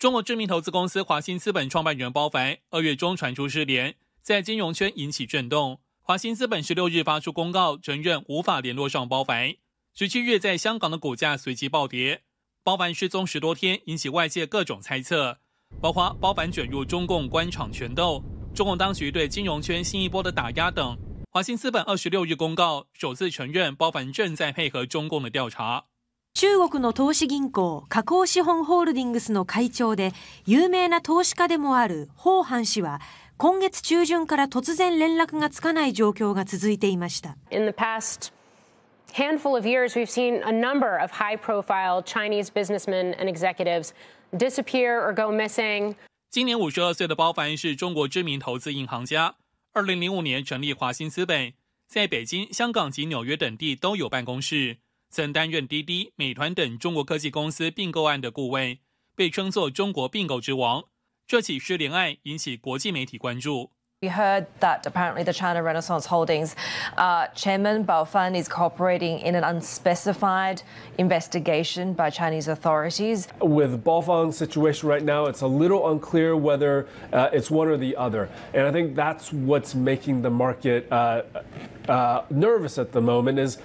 中国知名投资公司华兴资本创办人包凡，二月中传出失联，在金融圈引起震动。华兴资本十六日发出公告，承认无法联络上包凡。十七日在香港的股价随即暴跌。包凡失踪十多天，引起外界各种猜测，包括包凡卷入中共官场权斗、中共当局对金融圈新一波的打压等。华兴资本二十六日公告，首次承认包凡正在配合中共的调查。中国の投資銀行、加工資本ホールディングスの会長で有名な投資家でもあるホウ・ハン氏は、今月中旬から突然連絡がつかない状況が続いていました。handful of years, we've seen a number of high profile Chinese businessmen and executives disappear or go missing. 今年五十二岁的包凡是中国知名投资银行家。二零零五年成立华兴资本，在北京、香港及纽约等地都有办公室。曾担任滴滴、美团等中国科技公司并购案的顾问，被称作“中国并购之王”。这起失联案引起国际媒体关注。We heard that apparently the China Renaissance Holdings uh, chairman Bao Fan is cooperating in an unspecified investigation by Chinese authorities. With Bao Fan's situation right now, it's a little unclear whether uh, it's one or the other. And I think that's what's making the market uh, uh nervous at the moment is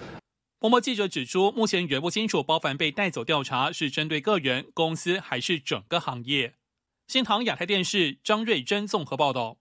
彭博记者指出，目前仍不清楚包凡被带走调查是针对个人、公司还是整个行业。新唐亚太电视张瑞珍综合报道。